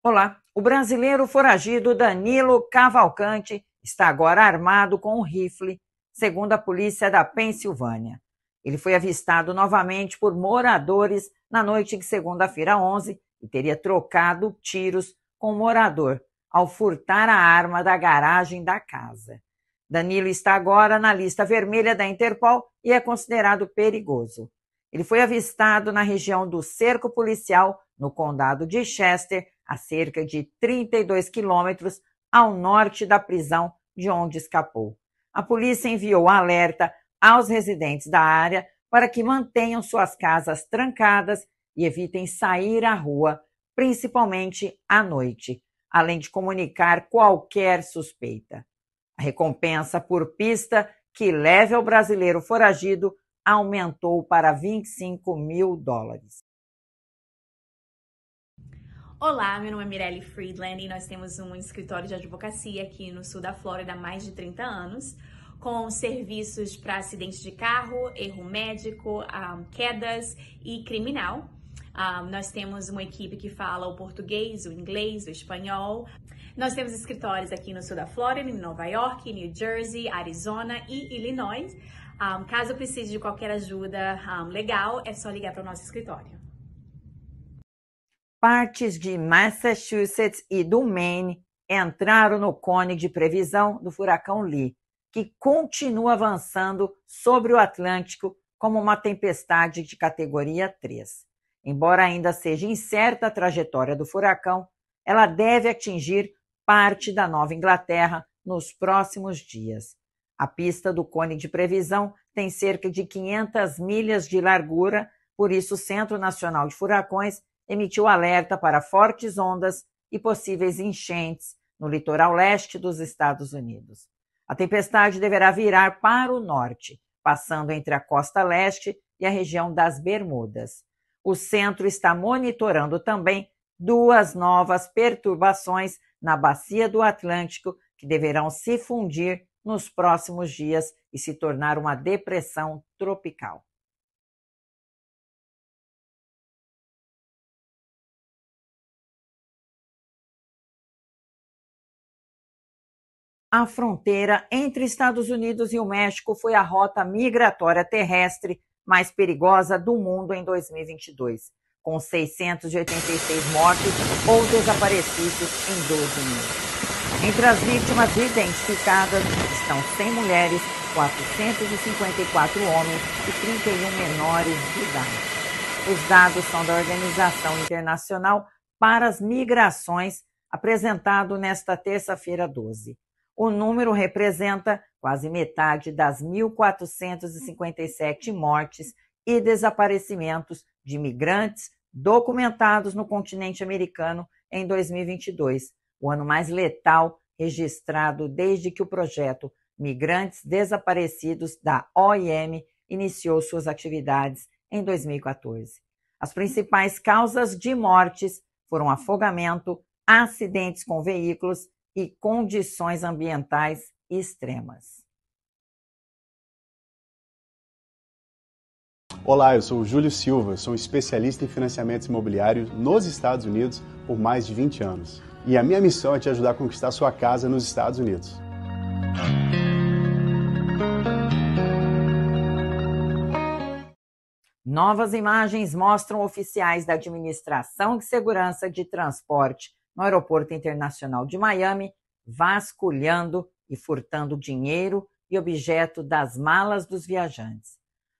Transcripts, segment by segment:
Olá, o brasileiro foragido Danilo Cavalcante está agora armado com um rifle, segundo a polícia da Pensilvânia. Ele foi avistado novamente por moradores na noite de segunda-feira 11 e teria trocado tiros com o um morador ao furtar a arma da garagem da casa. Danilo está agora na lista vermelha da Interpol e é considerado perigoso. Ele foi avistado na região do cerco policial, no condado de Chester, a cerca de 32 quilômetros ao norte da prisão de onde escapou. A polícia enviou alerta aos residentes da área para que mantenham suas casas trancadas e evitem sair à rua, principalmente à noite, além de comunicar qualquer suspeita. A recompensa por pista que leve ao brasileiro foragido aumentou para 25 mil dólares. Olá, meu nome é Mirelle Friedland e nós temos um escritório de advocacia aqui no sul da Flórida há mais de 30 anos, com serviços para acidente de carro, erro médico, um, ah, quedas e criminal. Um, ah, nós temos uma equipe que fala o português, o inglês, o espanhol. Nós temos escritórios aqui no sul da Flórida, em Nova York, New Jersey, Arizona e Illinois. Um, ah, caso precise de qualquer ajuda legal, é só ligar para o nosso escritório partes de Massachusetts e do Maine entraram no cone de previsão do furacão Lee, que continua avançando sobre o Atlântico como uma tempestade de categoria 3. Embora ainda seja incerta a trajetória do furacão, ela deve atingir parte da Nova Inglaterra nos próximos dias. A pista do cone de previsão tem cerca de 500 milhas de largura, por isso o Centro Nacional de Furacões emitiu alerta para fortes ondas e possíveis enchentes no litoral leste dos Estados Unidos. A tempestade deverá virar para o norte, passando entre a costa leste e a região das Bermudas. O centro está monitorando também duas novas perturbações na bacia do Atlântico que deverão se fundir nos próximos dias e se tornar uma depressão tropical. A fronteira entre Estados Unidos e o México foi a rota migratória terrestre mais perigosa do mundo em 2022, com 686 mortos ou desaparecidos em 12 meses. Entre as vítimas identificadas estão 100 mulheres, 454 homens e 31 menores de idade. Os dados são da Organização Internacional para as Migrações, apresentado nesta terça-feira 12 o número representa quase metade das 1.457 mortes e desaparecimentos de migrantes documentados no continente americano em 2022, o ano mais letal registrado desde que o projeto Migrantes Desaparecidos da OIM iniciou suas atividades em 2014. As principais causas de mortes foram afogamento, acidentes com veículos e condições ambientais extremas. Olá, eu sou o Júlio Silva, sou especialista em financiamentos imobiliários nos Estados Unidos por mais de 20 anos. E a minha missão é te ajudar a conquistar sua casa nos Estados Unidos. Novas imagens mostram oficiais da Administração de Segurança de Transporte no Aeroporto Internacional de Miami, vasculhando e furtando dinheiro e objeto das malas dos viajantes.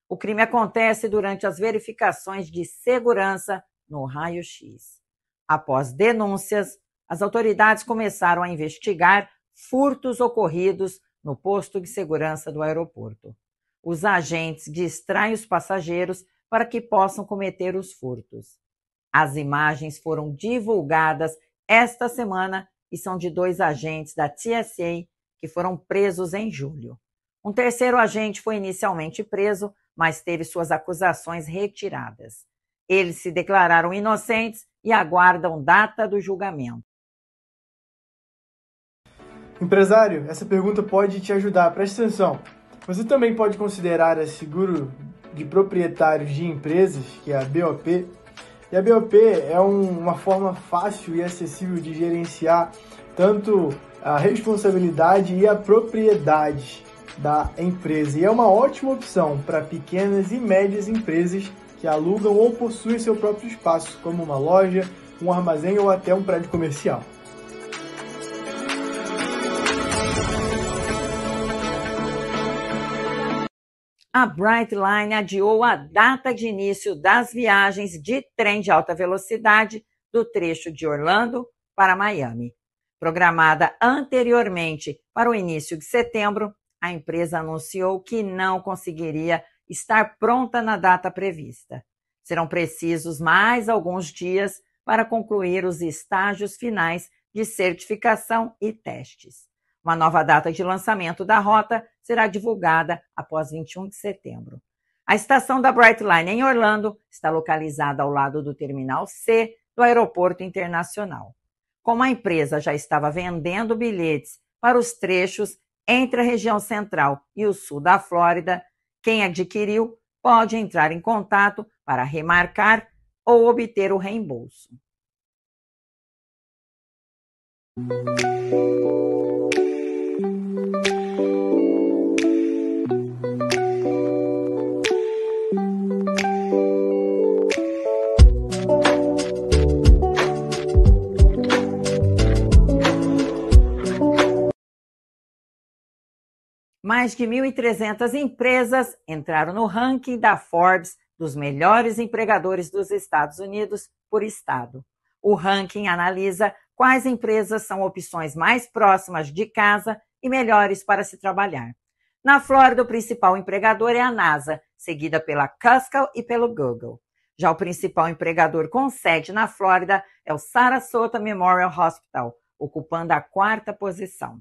O crime acontece durante as verificações de segurança no raio-x. Após denúncias, as autoridades começaram a investigar furtos ocorridos no posto de segurança do aeroporto. Os agentes distraem os passageiros para que possam cometer os furtos. As imagens foram divulgadas esta semana e são de dois agentes da TSA que foram presos em julho. Um terceiro agente foi inicialmente preso, mas teve suas acusações retiradas. Eles se declararam inocentes e aguardam data do julgamento. Empresário, essa pergunta pode te ajudar, preste atenção. Você também pode considerar a seguro de proprietários de empresas, que é a BOP, e a BOP é um, uma forma fácil e acessível de gerenciar tanto a responsabilidade e a propriedade da empresa. E é uma ótima opção para pequenas e médias empresas que alugam ou possuem seu próprio espaço, como uma loja, um armazém ou até um prédio comercial. a Brightline adiou a data de início das viagens de trem de alta velocidade do trecho de Orlando para Miami. Programada anteriormente para o início de setembro, a empresa anunciou que não conseguiria estar pronta na data prevista. Serão precisos mais alguns dias para concluir os estágios finais de certificação e testes. Uma nova data de lançamento da rota será divulgada após 21 de setembro. A estação da Brightline em Orlando está localizada ao lado do Terminal C do Aeroporto Internacional. Como a empresa já estava vendendo bilhetes para os trechos entre a região central e o sul da Flórida, quem adquiriu pode entrar em contato para remarcar ou obter o reembolso. Mais de 1.300 empresas entraram no ranking da Forbes dos melhores empregadores dos Estados Unidos por estado. O ranking analisa quais empresas são opções mais próximas de casa e melhores para se trabalhar. Na Flórida, o principal empregador é a NASA, seguida pela Cusco e pelo Google. Já o principal empregador com sede na Flórida é o Sarasota Memorial Hospital, ocupando a quarta posição.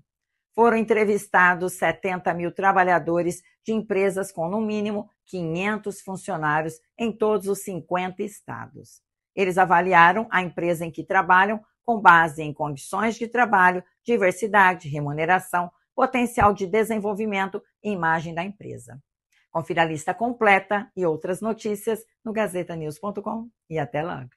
Foram entrevistados 70 mil trabalhadores de empresas com, no mínimo, 500 funcionários em todos os 50 estados. Eles avaliaram a empresa em que trabalham com base em condições de trabalho, diversidade, remuneração, potencial de desenvolvimento e imagem da empresa. Confira a lista completa e outras notícias no gazetanews.com e até logo.